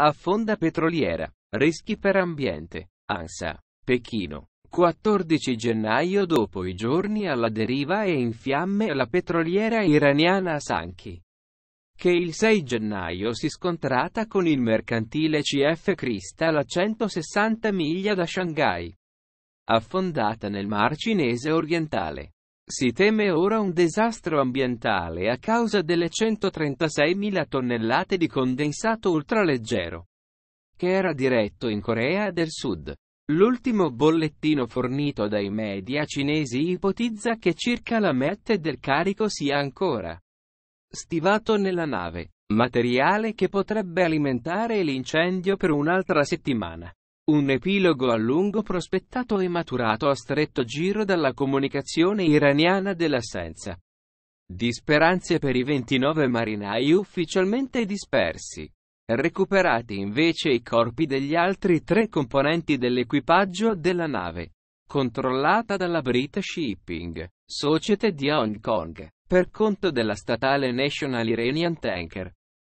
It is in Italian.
Affonda petroliera, rischi per ambiente, ANSA, Pechino. 14 gennaio dopo i giorni alla deriva e in fiamme la petroliera iraniana Sanchi, che il 6 gennaio si scontrata con il mercantile CF Crystal a 160 miglia da Shanghai, affondata nel Mar Cinese orientale. Si teme ora un disastro ambientale a causa delle 136.000 tonnellate di condensato ultraleggero che era diretto in Corea del Sud. L'ultimo bollettino fornito dai media cinesi ipotizza che circa la metà del carico sia ancora stivato nella nave, materiale che potrebbe alimentare l'incendio per un'altra settimana. Un epilogo a lungo prospettato e maturato a stretto giro dalla comunicazione iraniana dell'assenza. Di speranze per i 29 marinai ufficialmente dispersi. Recuperati invece i corpi degli altri tre componenti dell'equipaggio della nave, controllata dalla Brit Shipping, Societe di Hong Kong, per conto della statale National Iranian Tanker.